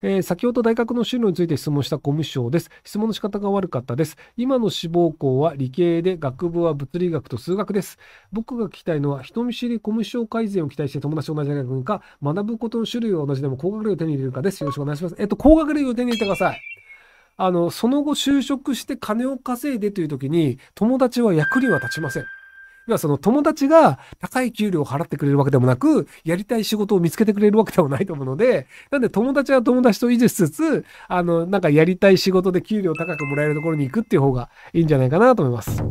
えー、先ほど大学の進路について質問した小務省です。質問の仕方が悪かったです。今の志望校は理系で、学部は物理学と数学です。僕が聞きたいのは、人見知り小務省改善を期待して友達と同じ大学にか、学ぶことの種類は同じでも高学歴を手に入れるかです。よろしくお願いします。えっと、高学歴を手に入れてください。あの、その後就職して金を稼いでという時に、友達は役には立ちません。要はその友達が高い給料を払ってくれるわけでもなく、やりたい仕事を見つけてくれるわけでもないと思うので、なんで友達は友達と維持しつつ、あの、なんかやりたい仕事で給料高くもらえるところに行くっていう方がいいんじゃないかなと思います。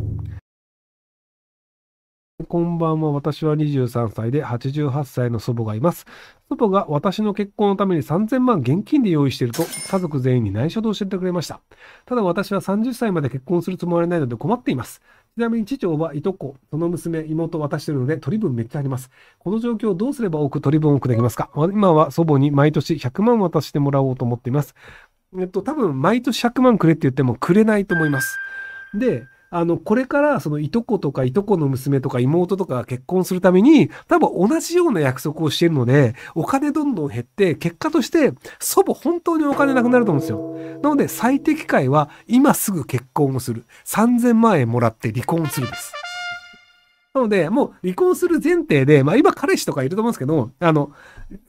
こんばんは。私は23歳で88歳の祖母がいます。祖母が私の結婚のために3000万現金で用意していると家族全員に内緒で教えてくれました。ただ私は30歳まで結婚するつもりはないので困っています。ちなみに次長はいとこ、その娘、妹渡してるので、取り分めっちゃあります。この状況をどうすれば多く取り分多くできますか今は祖母に毎年100万渡してもらおうと思っています。えっと、多分毎年100万くれって言ってもくれないと思います。で、あの、これからそのいとことかいとこの娘とか妹とか結婚するために、多分同じような約束をしているので、お金どんどん減って、結果として祖母本当にお金なくなると思うんですよ。なので最適解は今すぐ結婚をする。3000万円もらって離婚するです。なので、もう離婚する前提で、まあ今彼氏とかいると思うんですけど、あの、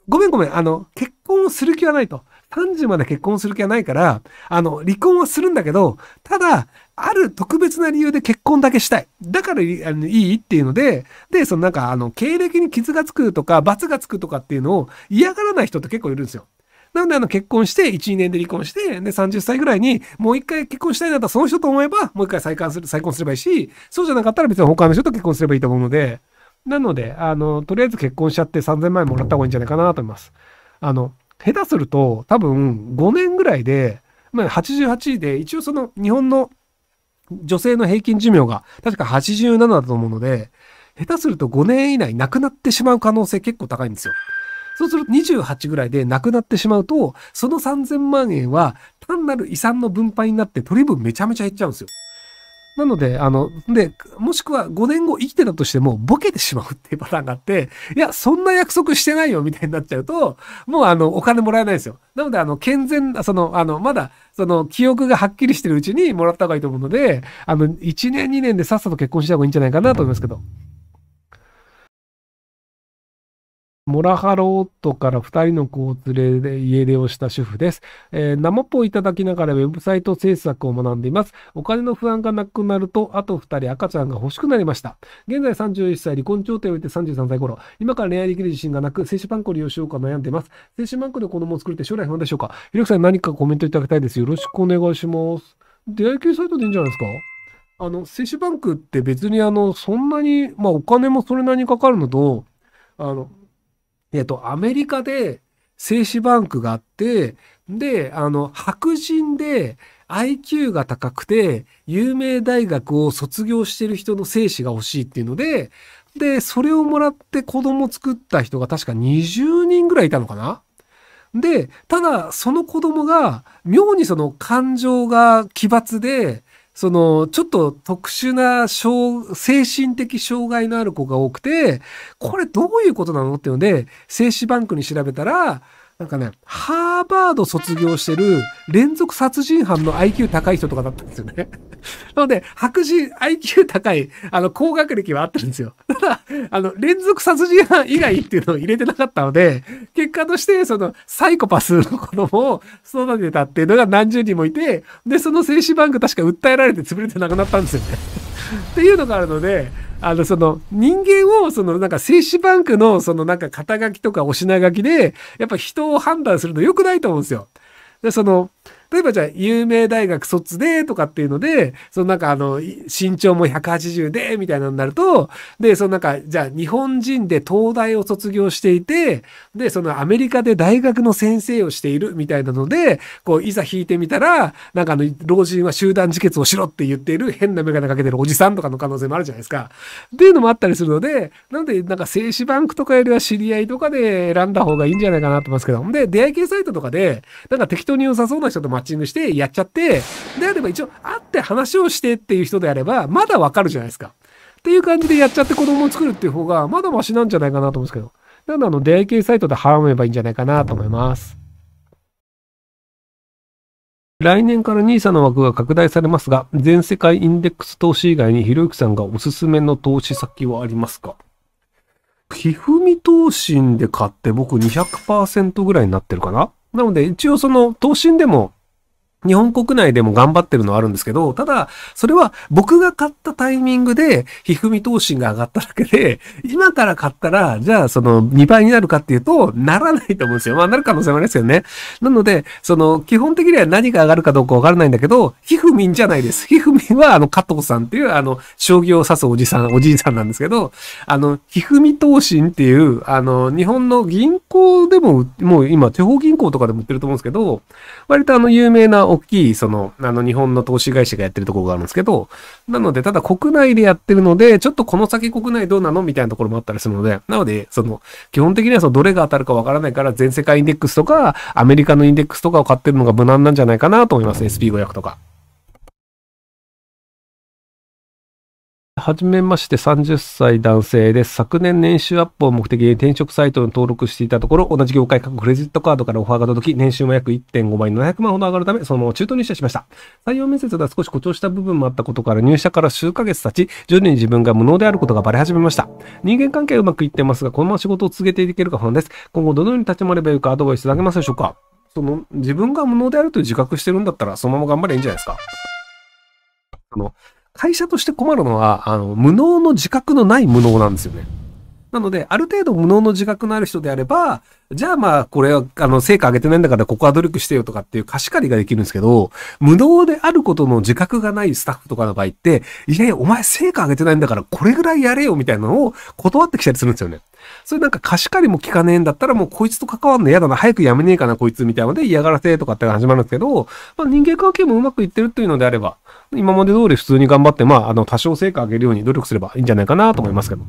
ごめんごめん、あの、結婚をする気はないと。30まで結婚する気はないから、あの、離婚はするんだけど、ただ、ある特別な理由で結婚だけしたい。だからいいっていうので、で、そのなんか、あの、経歴に傷がつくとか、罰がつくとかっていうのを嫌がらない人って結構いるんですよ。なので、あの、結婚して、1、2年で離婚して、で、30歳ぐらいに、もう一回結婚したいなら、その人と思えば、もう一回再婚する、再婚すればいいし、そうじゃなかったら別に他の人と結婚すればいいと思うので、なので、あの、とりあえず結婚しちゃって3000万円もらった方がいいんじゃないかなと思います。あの、下手すると、多分、5年ぐらいで、まあ、88で、一応その、日本の、女性の平均寿命が確か87だと思うので、下手すると5年以内亡くなってしまう可能性結構高いんですよ。そうすると28ぐらいで亡くなってしまうと、その3000万円は単なる遺産の分配になって取り分めちゃめちゃ減っちゃうんですよ。なので、あの、で、もしくは5年後生きてたとしてもボケてしまうっていうパターンがあって、いや、そんな約束してないよみたいになっちゃうと、もうあの、お金もらえないですよ。なので、あの、健全な、その、あの、まだ、その、記憶がはっきりしてるうちにもらった方がいいと思うので、あの、1年2年でさっさと結婚した方がいいんじゃないかなと思いますけど。モラハロとから2人の子を連れで家出をした主婦です。えー、生ポをいただきながらウェブサイト制作を学んでいます。お金の不安がなくなると、あと2人赤ちゃんが欲しくなりました。現在31歳、離婚調停を終えて33歳頃、今から恋愛できる自信がなく、精子パンクを利用しようか悩んでいます。精子パンクで子供を作るって将来不安でしょうかひろきさん何かコメントいただきたいです。よろしくお願いします。出会い系サイトでいいんじゃないですかあの、精子バンクって別にあの、そんなに、まあお金もそれなりにかかるのと、あの、えっと、アメリカで精子バンクがあって、で、あの、白人で IQ が高くて、有名大学を卒業してる人の精子が欲しいっていうので、で、それをもらって子供作った人が確か20人ぐらいいたのかなで、ただ、その子供が、妙にその感情が奇抜で、その、ちょっと特殊な精神的障害のある子が多くて、これどういうことなのっていうので、精子バンクに調べたら、なんかね、ハーバード卒業してる連続殺人犯の IQ 高い人とかだったんですよね。なので、白人 IQ 高い、あの、高学歴はあってるんですよ。ただ、あの、連続殺人犯以外っていうのを入れてなかったので、結果として、その、サイコパスの子供を育てたっていうのが何十人もいて、で、その精子バンク確か訴えられて潰れてなくなったんですよね。っていうのがあるので、あの、その、人間を、その、なんか、精子バンクの、その、なんか、肩書きとかお品書きで、やっぱ人を判断するの良くないと思うんですよ。で、その、例えばじゃあ、有名大学卒でとかっていうので、そのなんかあの、身長も180で、みたいなのになると、で、そのなんか、じゃあ、日本人で東大を卒業していて、で、そのアメリカで大学の先生をしているみたいなので、こう、いざ引いてみたら、なんかあの、老人は集団自決をしろって言っている変なメガネかけてるおじさんとかの可能性もあるじゃないですか。っていうのもあったりするので、なので、なんか精子バンクとかよりは知り合いとかで選んだ方がいいんじゃないかなと思いますけど、で、出会い系サイトとかで、なんか適当に良さそうな人とマッチングしてやっちゃって、であれば一応会って話をしてっていう人であれば、まだわかるじゃないですか。っていう感じでやっちゃって子供を作るっていう方が、まだマシなんじゃないかなと思うんですけど。なのであの、出会い系サイトで払めばいいんじゃないかなと思います。来年から NISA の枠が拡大されますが、全世界インデックス投資以外にひろゆきさんがおすすめの投資先はありますかひふみ投信で買って僕200%ぐらいになってるかななので一応その投信でも日本国内でも頑張ってるのはあるんですけど、ただ、それは僕が買ったタイミングで、ひふみ投資が上がっただけで、今から買ったら、じゃあその2倍になるかっていうと、ならないと思うんですよ。まあなる可能性もありますよね。なので、その基本的には何が上がるかどうかわからないんだけど、ひふみんじゃないです。ひふみんはあの加藤さんっていうあの、将棋を指すおじさん、おじいさんなんですけど、あの、ひふみ投資っていう、あの、日本の銀行でも、もう今、地方銀行とかでも売ってると思うんですけど、割とあの有名な大きい、その、あの、日本の投資会社がやってるところがあるんですけど、なので、ただ国内でやってるので、ちょっとこの先国内どうなのみたいなところもあったりするので、なので、その、基本的にはその、どれが当たるかわからないから、全世界インデックスとか、アメリカのインデックスとかを買ってるのが無難なんじゃないかなと思います、ね。SP500 とか。はじめまして30歳男性です。昨年年収アップを目的に転職サイトに登録していたところ、同じ業界各クレジットカードからオファーが届き、年収も約1.5倍に700万ほど上がるため、そのまま中途入社しました。採用面接では少し誇張した部分もあったことから入社から数ヶ月経ち、徐々に自分が無能であることがバレ始めました。人間関係はうまくいってますが、このまま仕事を続けていけるか不安です。今後どのように立ち回ればよいかアドバイスいただけますでしょうかその、自分が無能であるという自覚してるんだったら、そのまま頑張ればいいんじゃないですか。その、会社として困るのは、あの、無能の自覚のない無能なんですよね。なので、ある程度無能の自覚のある人であれば、じゃあまあ、これは、あの、成果上げてないんだから、ここは努力してよとかっていう貸し借りができるんですけど、無能であることの自覚がないスタッフとかの場合って、いやいや、お前成果上げてないんだから、これぐらいやれよみたいなのを断ってきたりするんですよね。それなんか貸し借りも効かねえんだったら、もうこいつと関わんの嫌だな、早くやめねえかな、こいつみたいなので嫌がらせとかって始まるんですけど、まあ、人間関係もうまくいってるというのであれば、今まで通り普通に頑張って、まあ、あの、多少成果上げるように努力すればいいんじゃないかなと思いますけど。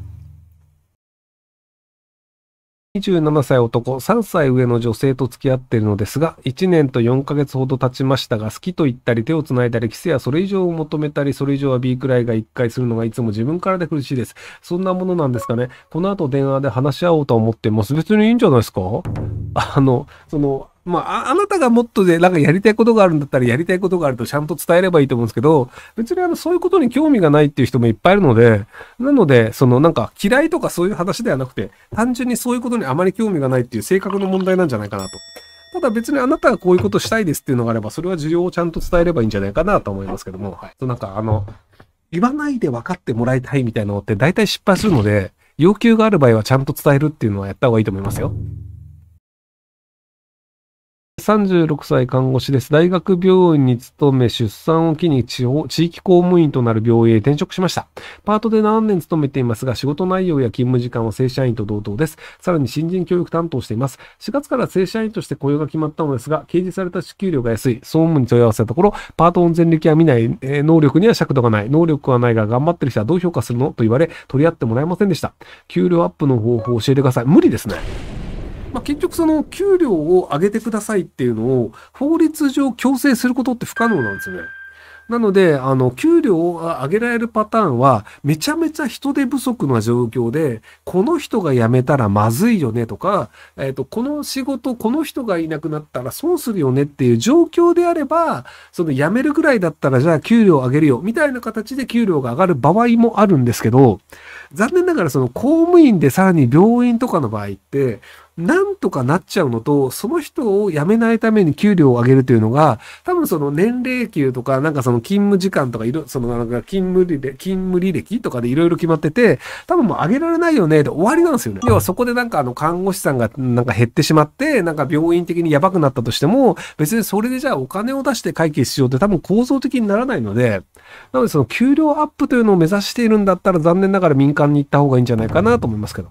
27歳男、3歳上の女性と付き合っているのですが、1年と4ヶ月ほど経ちましたが、好きと言ったり、手を繋いだり、キスやそれ以上を求めたり、それ以上は B くらいが1回するのがいつも自分からで苦しいです。そんなものなんですかね。この後電話で話し合おうと思ってます。別にいいんじゃないですかあの、その、まあ、あなたがもっとで、なんかやりたいことがあるんだったら、やりたいことがあるとちゃんと伝えればいいと思うんですけど、別にあの、そういうことに興味がないっていう人もいっぱいいるので、なので、そのなんか嫌いとかそういう話ではなくて、単純にそういうことにあまり興味がないっていう性格の問題なんじゃないかなと。ただ別にあなたがこういうことしたいですっていうのがあれば、それは需要をちゃんと伝えればいいんじゃないかなと思いますけども、はい、なんかあの、言わないで分かってもらいたいみたいなのって大体失敗するので、要求がある場合はちゃんと伝えるっていうのはやった方がいいと思いますよ。36歳看護師です。大学病院に勤め、出産を機に地方地域公務員となる病院へ転職しました。パートで何年勤めていますが、仕事内容や勤務時間は正社員と同等です。さらに新人教育担当しています。4月から正社員として雇用が決まったのですが、掲示された支給料が安い。総務に問い合わせたところ、パートの前歴は見ない、えー、能力には尺度がない、能力はないが頑張ってる人はどう評価するのと言われ、取り合ってもらえませんでした。給料アップの方法を教えてください。無理ですね。まあ、結局その給料を上げてくださいっていうのを法律上強制することって不可能なんですよね。なので、あの、給料を上げられるパターンは、めちゃめちゃ人手不足な状況で、この人が辞めたらまずいよねとか、えっ、ー、と、この仕事、この人がいなくなったら損するよねっていう状況であれば、その辞めるぐらいだったら、じゃあ給料上げるよ、みたいな形で給料が上がる場合もあるんですけど、残念ながらその公務員でさらに病院とかの場合って、なんとかなっちゃうのと、その人を辞めないために給料を上げるというのが、多分その年齢給とか、なんかその勤務時間とか、いろ、そのなんか勤務履歴、勤務履歴とかでいろいろ決まってて、多分もう上げられないよね、で終わりなんですよね。要はそこでなんかあの看護師さんがなんか減ってしまって、なんか病院的にやばくなったとしても、別にそれでじゃあお金を出して解決しようって多分構造的にならないので、なのでその給料アップというのを目指しているんだったら残念ながら民間に行った方がいいんじゃないかなと思いますけど。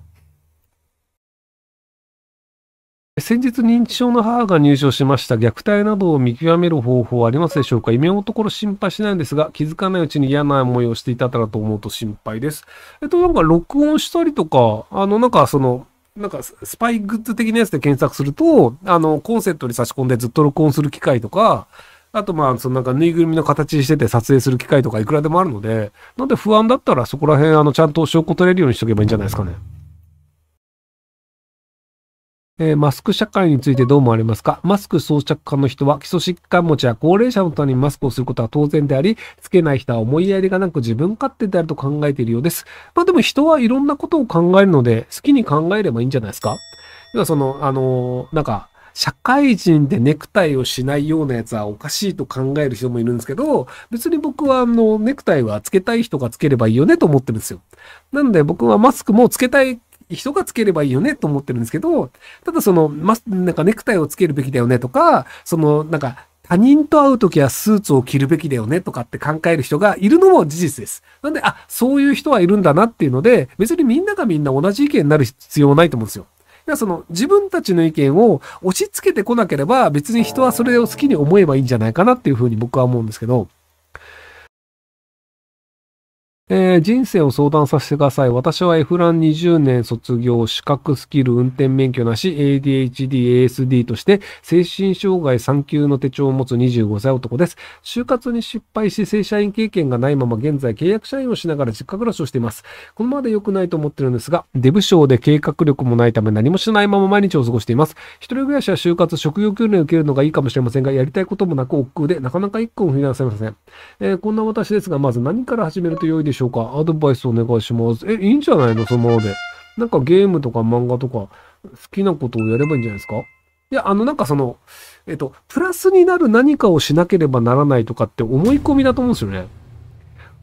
先日認知症の母が入所しました虐待などを見極める方法はありますでしょうか異のところ心配しないんですが気づかないうちに嫌な思いをしていたからと思うと心配です。えっとなんか録音したりとかあのなんかそのなんかスパイグッズ的なやつで検索するとあのコンセントに差し込んでずっと録音する機械とかあとまあそのなんかぬいぐるみの形してて撮影する機械とかいくらでもあるのでなんで不安だったらそこら辺あのちゃんと証拠取れるようにしとけばいいんじゃないですかね。えー、マスク社会についてどう思われますかマスク装着家の人は基礎疾患持ちや高齢者のためにマスクをすることは当然であり、つけない人は思いやりがなく自分勝手であると考えているようです。まあでも人はいろんなことを考えるので、好きに考えればいいんじゃないですか要はその、あのー、なんか、社会人でネクタイをしないようなやつはおかしいと考える人もいるんですけど、別に僕はあの、ネクタイはつけたい人がつければいいよねと思ってるんですよ。なんで僕はマスクもつけたい人がつければいいよねと思ってるんですけど、ただその、ま、なんかネクタイをつけるべきだよねとか、その、なんか、他人と会うときはスーツを着るべきだよねとかって考える人がいるのも事実です。なんで、あ、そういう人はいるんだなっていうので、別にみんながみんな同じ意見になる必要はないと思うんですよ。だからその自分たちの意見を押し付けてこなければ別に人はそれを好きに思えばいいんじゃないかなっていうふうに僕は思うんですけど。えー、人生を相談させてください。私は F ラン20年卒業、資格、スキル、運転免許なし、ADHD、ASD として、精神障害3級の手帳を持つ25歳男です。就活に失敗し、正社員経験がないまま現在契約社員をしながら実家暮らしをしています。このままで良くないと思ってるんですが、デブ症で計画力もないため何もしないまま毎日を過ごしています。一人暮らしは就活、職業訓練を受けるのがいいかもしれませんが、やりたいこともなく億劫で、なかなか一個も踏み出せません。えー、こんな私ですが、まず何から始めると良いでしょうしょうかアドバイスお願いします。え、いいんじゃないのそのままで。なんかゲームとか漫画とか好きなことをやればいいんじゃないですかいや、あの、なんかその、えっと、プラスになる何かをしなければならないとかって思い込みだと思うんですよね。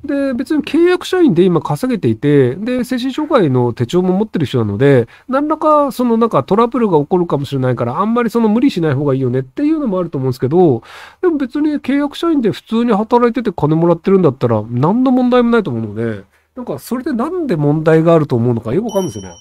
で、別に契約社員で今稼げていて、で、精神障害の手帳も持ってる人なので、何らかそのなんかトラブルが起こるかもしれないから、あんまりその無理しない方がいいよねっていうのもあると思うんですけど、でも別に契約社員で普通に働いてて金もらってるんだったら、何の問題もないと思うので、なんかそれでなんで問題があると思うのかよくわかんないですよね。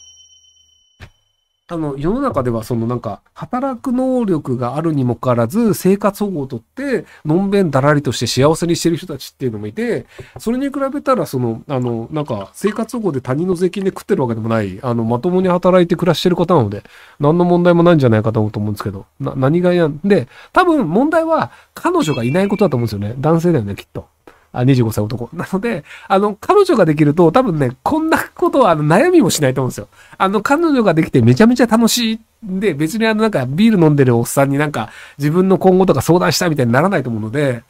あの、世の中ではそのなんか、働く能力があるにもかかわらず、生活保護をとって、のんべんだらりとして幸せにしてる人たちっていうのもいて、それに比べたら、その、あの、なんか、生活保護で他人の税金で食ってるわけでもない、あの、まともに働いて暮らしてる方なので、何の問題もないんじゃないかと思うんですけど、な、何がやんで、多分問題は、彼女がいないことだと思うんですよね。男性だよね、きっと。あ25歳男。なので、あの、彼女ができると、多分ね、こんなことは悩みもしないと思うんですよ。あの、彼女ができてめちゃめちゃ楽しい。で、別にあの、なんか、ビール飲んでるおっさんになんか、自分の今後とか相談したみたいにならないと思うので、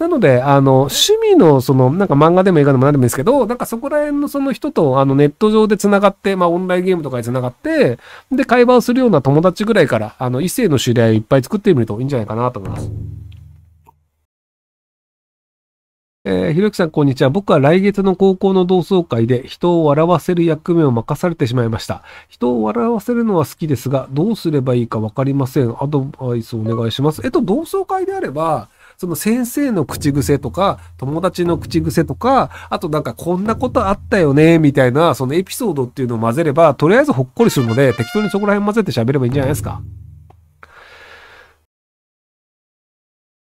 なので、あの、趣味の、その、なんか漫画でも映画でも何でもいいですけど、なんかそこら辺のその人と、あの、ネット上で繋がって、まあ、オンラインゲームとかで繋がって、で、会話をするような友達ぐらいから、あの、異性の知り合いをいっぱい作ってみるといいんじゃないかなと思います。えー、ひろきさん、こんにちは。僕は来月の高校の同窓会で人を笑わせる役目を任されてしまいました。人を笑わせるのは好きですが、どうすればいいかわかりません。アドバイスお願いします。えっと、同窓会であれば、その先生の口癖とか、友達の口癖とか、あとなんかこんなことあったよね、みたいな、そのエピソードっていうのを混ぜれば、とりあえずほっこりするので、適当にそこら辺混ぜて喋ればいいんじゃないですか。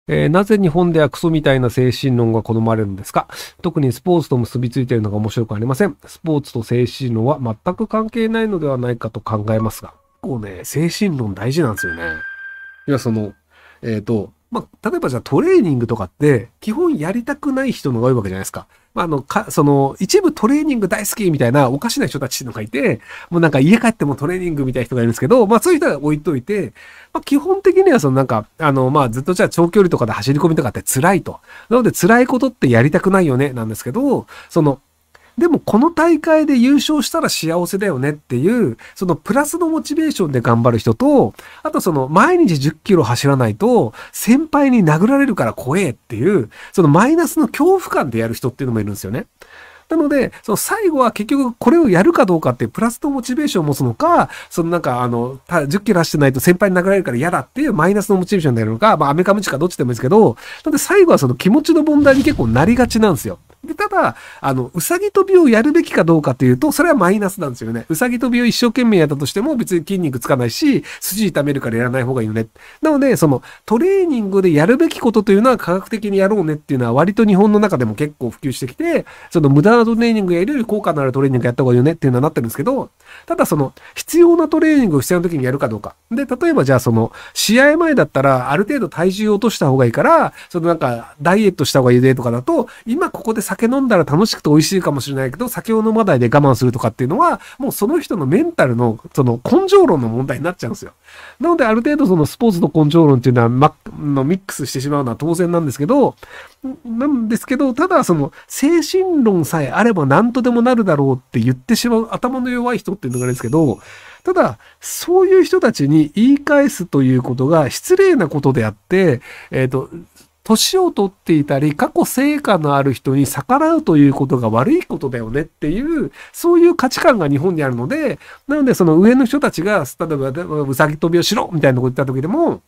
えー、なぜ日本ではクソみたいな精神論が好まれるんですか特にスポーツと結びついているのが面白くありません。スポーツと精神論は全く関係ないのではないかと考えますが。結構ね、精神論大事なんですよね。いや、その、えっ、ー、と、まあ、例えばじゃあトレーニングとかって、基本やりたくない人のが多いわけじゃないですか。まあ、あの、か、その、一部トレーニング大好きみたいなおかしな人たちのがいて、もうなんか家帰ってもトレーニングみたいな人がいるんですけど、まあそういう人は置いといて、まあ基本的にはそのなんか、あの、まあずっとじゃあ長距離とかで走り込みとかって辛いと。なので辛いことってやりたくないよね、なんですけど、その、でもこの大会で優勝したら幸せだよねっていう、そのプラスのモチベーションで頑張る人と、あとその毎日10キロ走らないと先輩に殴られるから怖えっていう、そのマイナスの恐怖感でやる人っていうのもいるんですよね。なので、その最後は結局これをやるかどうかっていうプラスのモチベーションを持つのか、そのなんかあの、10キロ走ってないと先輩に殴られるから嫌だっていうマイナスのモチベーションになるのか、まあアメカムチかどっちでもいいですけど、なんで最後はその気持ちの問題に結構なりがちなんですよ。で、ただ、あの、うさぎ跳びをやるべきかどうかというと、それはマイナスなんですよね。うさぎ跳びを一生懸命やったとしても別に筋肉つかないし、筋痛めるからやらない方がいいよね。なので、そのトレーニングでやるべきことというのは科学的にやろうねっていうのは割と日本の中でも結構普及してきて、その無駄なトレーニングやるより効果のあるトレーニングやった方がいいよねっていうのはなってるんですけど、ただその必要なトレーニングを必要な時にやるかどうか。で、例えばじゃあその試合前だったらある程度体重を落とした方がいいから、そのなんかダイエットした方がいいでとかだと、今ここで酒飲んだら楽しくて美味しいかもしれないけど、酒を飲まないで我慢するとかっていうのは、もうその人のメンタルの、その根性論の問題になっちゃうんですよ。なので、ある程度そのスポーツの根性論っていうのは、ま、のミックスしてしまうのは当然なんですけど、なんですけど、ただその精神論さえあれば何とでもなるだろうって言ってしまう頭の弱い人っていうのがあるんですけど、ただ、そういう人たちに言い返すということが失礼なことであって、えっ、ー、と、年をとっていたり、過去成果のある人に逆らうということが悪いことだよねっていう、そういう価値観が日本にあるので、なのでその上の人たちが、例えば、うさぎ跳びをしろみたいなこと言った時でも、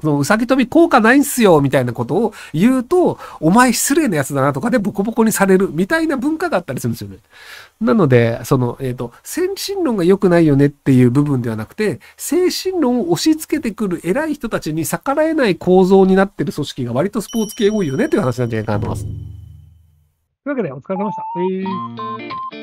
そのうさぎ跳び効果ないんすよ、みたいなことを言うと、お前失礼なやつだなとかでボコボコにされる、みたいな文化があったりするんですよね。なので、その、えっ、ー、と、先進論が良くないよねっていう部分ではなくて、精神論を押し付けてくる偉い人たちに逆らえない構造になってる組織が割とスポーツ系多いよねという話なんじゃないかなと思います。というわけで、お疲れ様でした。えー